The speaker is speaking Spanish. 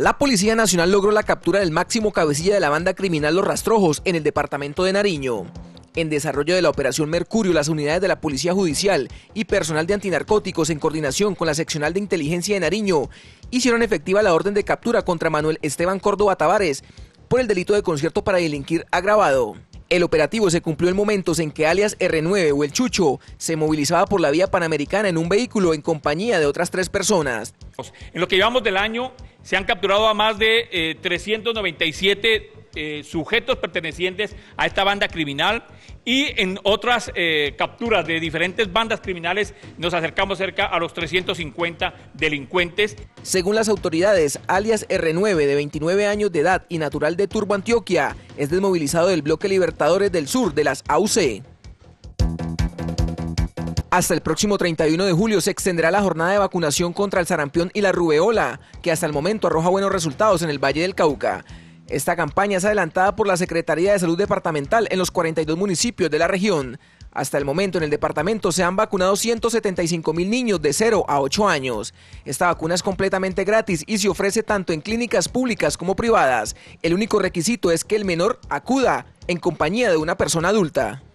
La Policía Nacional logró la captura del máximo cabecilla de la banda criminal Los Rastrojos en el departamento de Nariño. En desarrollo de la operación Mercurio, las unidades de la Policía Judicial y personal de antinarcóticos en coordinación con la seccional de inteligencia de Nariño hicieron efectiva la orden de captura contra Manuel Esteban Córdoba Tavares por el delito de concierto para delinquir agravado. El operativo se cumplió en momentos en que alias R9 o el Chucho se movilizaba por la vía panamericana en un vehículo en compañía de otras tres personas. En lo que llevamos del año, se han capturado a más de 397 eh, eh, sujetos pertenecientes a esta banda criminal y en otras eh, capturas de diferentes bandas criminales nos acercamos cerca a los 350 delincuentes. Según las autoridades, alias R9 de 29 años de edad y natural de Turbo Antioquia es desmovilizado del bloque Libertadores del Sur de las AUC. Hasta el próximo 31 de julio se extenderá la jornada de vacunación contra el sarampión y la rubeola, que hasta el momento arroja buenos resultados en el Valle del Cauca. Esta campaña es adelantada por la Secretaría de Salud Departamental en los 42 municipios de la región. Hasta el momento en el departamento se han vacunado 175 mil niños de 0 a 8 años. Esta vacuna es completamente gratis y se ofrece tanto en clínicas públicas como privadas. El único requisito es que el menor acuda en compañía de una persona adulta.